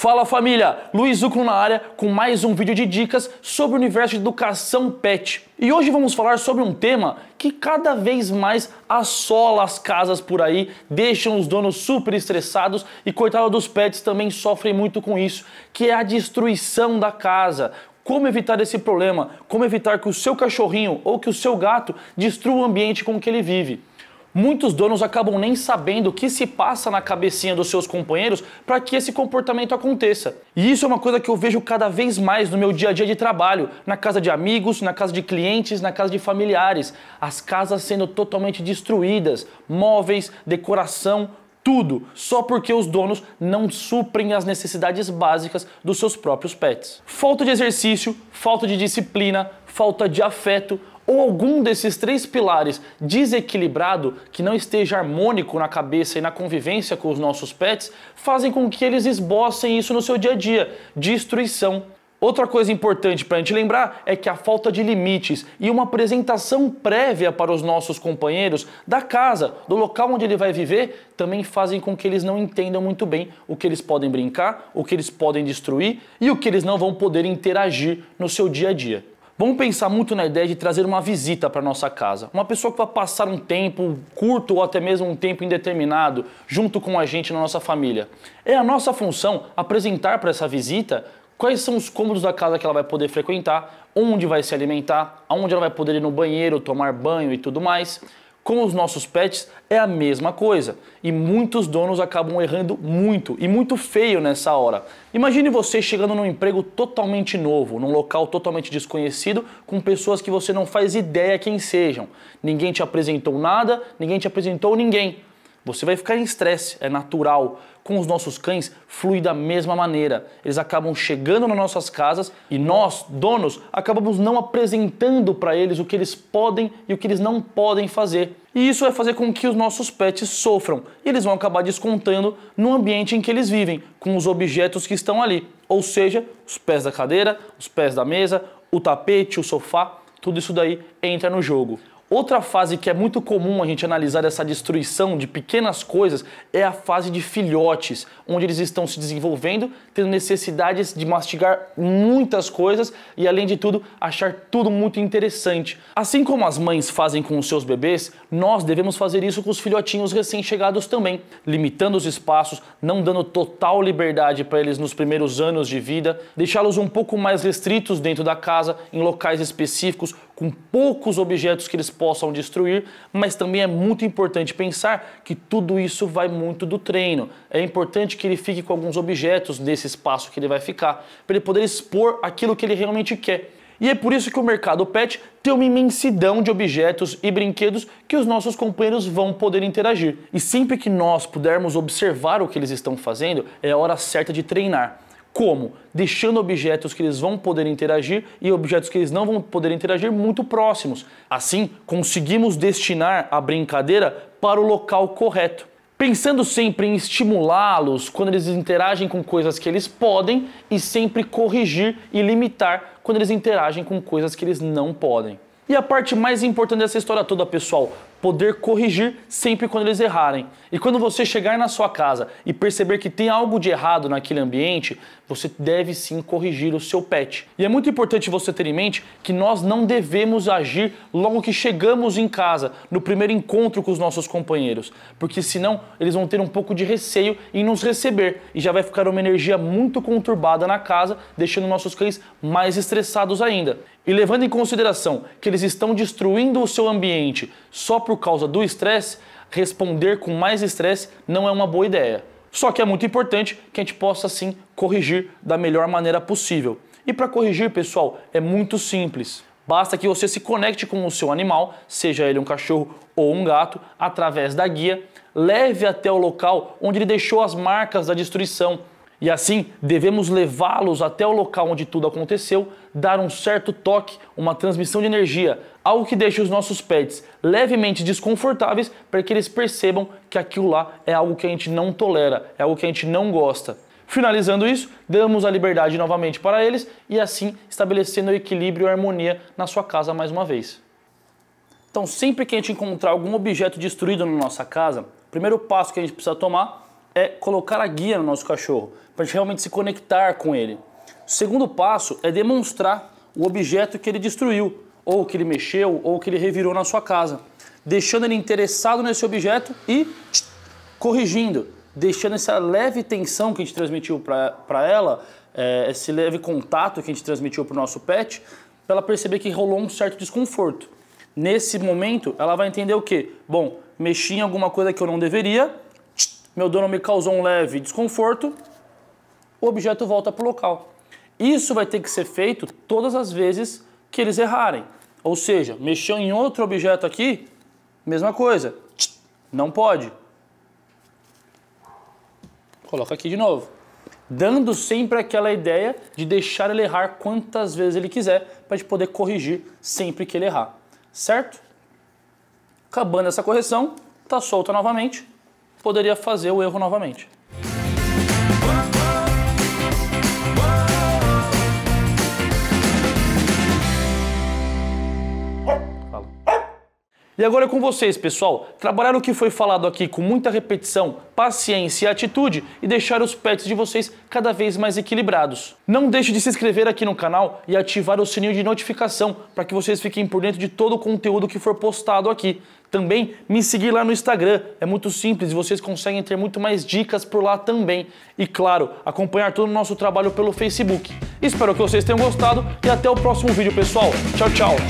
Fala família, Luiz Zucco na área com mais um vídeo de dicas sobre o universo de educação pet. E hoje vamos falar sobre um tema que cada vez mais assola as casas por aí, deixam os donos super estressados e coitado dos pets também sofrem muito com isso, que é a destruição da casa. Como evitar esse problema? Como evitar que o seu cachorrinho ou que o seu gato destrua o ambiente com que ele vive? muitos donos acabam nem sabendo o que se passa na cabecinha dos seus companheiros para que esse comportamento aconteça. E isso é uma coisa que eu vejo cada vez mais no meu dia a dia de trabalho, na casa de amigos, na casa de clientes, na casa de familiares. As casas sendo totalmente destruídas, móveis, decoração, tudo só porque os donos não suprem as necessidades básicas dos seus próprios pets. Falta de exercício, falta de disciplina, falta de afeto ou algum desses três pilares desequilibrado que não esteja harmônico na cabeça e na convivência com os nossos pets fazem com que eles esbocem isso no seu dia a dia: destruição, Outra coisa importante para a gente lembrar é que a falta de limites e uma apresentação prévia para os nossos companheiros da casa, do local onde ele vai viver, também fazem com que eles não entendam muito bem o que eles podem brincar, o que eles podem destruir e o que eles não vão poder interagir no seu dia a dia. Vamos pensar muito na ideia de trazer uma visita para nossa casa, uma pessoa que vai passar um tempo curto ou até mesmo um tempo indeterminado junto com a gente na nossa família. É a nossa função apresentar para essa visita quais são os cômodos da casa que ela vai poder frequentar, onde vai se alimentar, aonde ela vai poder ir no banheiro, tomar banho e tudo mais. Com os nossos pets é a mesma coisa e muitos donos acabam errando muito e muito feio nessa hora. Imagine você chegando num emprego totalmente novo, num local totalmente desconhecido, com pessoas que você não faz ideia quem sejam. Ninguém te apresentou nada, ninguém te apresentou ninguém. Tipo, você vai ficar em estresse, é natural. Com os nossos cães, flui da mesma maneira. Eles acabam chegando nas nossas casas e nós, donos, acabamos não apresentando para eles o que eles podem e o que eles não podem fazer. E isso vai fazer com que os nossos pets sofram e eles vão acabar descontando no ambiente em que eles vivem, com os objetos que estão ali. Ou seja, os pés da cadeira, os pés da mesa, o tapete, o sofá, tudo isso daí entra no jogo. Outra fase que é muito comum a gente analisar essa destruição de pequenas coisas é a fase de filhotes, onde eles estão se desenvolvendo, tendo necessidades de mastigar muitas coisas e, além de tudo, achar tudo muito interessante. Assim como as mães fazem com os seus bebês, nós devemos fazer isso com os filhotinhos recém-chegados também, limitando os espaços, não dando total liberdade para eles nos primeiros anos de vida, deixá-los um pouco mais restritos dentro da casa, em locais específicos, com poucos objetos que eles possam destruir, mas também é muito importante pensar que tudo isso vai muito do treino. É importante que ele fique com alguns objetos nesse espaço que ele vai ficar, para ele poder expor aquilo que ele realmente quer. E é por isso que o mercado pet tem uma imensidão de objetos e brinquedos que os nossos companheiros vão poder interagir. E sempre que nós pudermos observar o que eles estão fazendo, é a hora certa de treinar. Como? Deixando objetos que eles vão poder interagir e objetos que eles não vão poder interagir muito próximos. Assim, conseguimos destinar a brincadeira para o local correto. Pensando sempre em estimulá-los quando eles interagem com coisas que eles podem e sempre corrigir e limitar quando eles interagem com coisas que eles não podem. E a parte mais importante dessa história toda, pessoal, poder corrigir sempre quando eles errarem. E quando você chegar na sua casa e perceber que tem algo de errado naquele ambiente, você deve sim corrigir o seu pet. E é muito importante você ter em mente que nós não devemos agir logo que chegamos em casa, no primeiro encontro com os nossos companheiros, porque senão eles vão ter um pouco de receio em nos receber e já vai ficar uma energia muito conturbada na casa, deixando nossos cães mais estressados ainda. E levando em consideração que eles estão destruindo o seu ambiente só por por causa do estresse, responder com mais estresse não é uma boa ideia. Só que é muito importante que a gente possa sim corrigir da melhor maneira possível. E para corrigir, pessoal, é muito simples. Basta que você se conecte com o seu animal, seja ele um cachorro ou um gato, através da guia, leve até o local onde ele deixou as marcas da destruição, e assim, devemos levá-los até o local onde tudo aconteceu, dar um certo toque, uma transmissão de energia, algo que deixe os nossos pets levemente desconfortáveis para que eles percebam que aquilo lá é algo que a gente não tolera, é algo que a gente não gosta. Finalizando isso, damos a liberdade novamente para eles e assim estabelecendo o equilíbrio e a harmonia na sua casa mais uma vez. Então, sempre que a gente encontrar algum objeto destruído na nossa casa, o primeiro passo que a gente precisa tomar é colocar a guia no nosso cachorro, para gente realmente se conectar com ele. O segundo passo é demonstrar o objeto que ele destruiu, ou que ele mexeu, ou que ele revirou na sua casa, deixando ele interessado nesse objeto e tch, corrigindo, deixando essa leve tensão que a gente transmitiu para ela, é, esse leve contato que a gente transmitiu para o nosso pet, para ela perceber que rolou um certo desconforto. Nesse momento, ela vai entender o que? Bom, mexi em alguma coisa que eu não deveria, meu dono me causou um leve desconforto, o objeto volta para o local. Isso vai ter que ser feito todas as vezes que eles errarem. Ou seja, mexeu em outro objeto aqui, mesma coisa. Não pode. Coloca aqui de novo. Dando sempre aquela ideia de deixar ele errar quantas vezes ele quiser para a gente poder corrigir sempre que ele errar. Certo? Acabando essa correção, tá solta novamente poderia fazer o erro novamente. E agora é com vocês, pessoal. Trabalhar o que foi falado aqui com muita repetição, paciência e atitude e deixar os pets de vocês cada vez mais equilibrados. Não deixe de se inscrever aqui no canal e ativar o sininho de notificação para que vocês fiquem por dentro de todo o conteúdo que for postado aqui. Também me seguir lá no Instagram, é muito simples e vocês conseguem ter muito mais dicas por lá também. E claro, acompanhar todo o nosso trabalho pelo Facebook. Espero que vocês tenham gostado e até o próximo vídeo, pessoal. Tchau, tchau!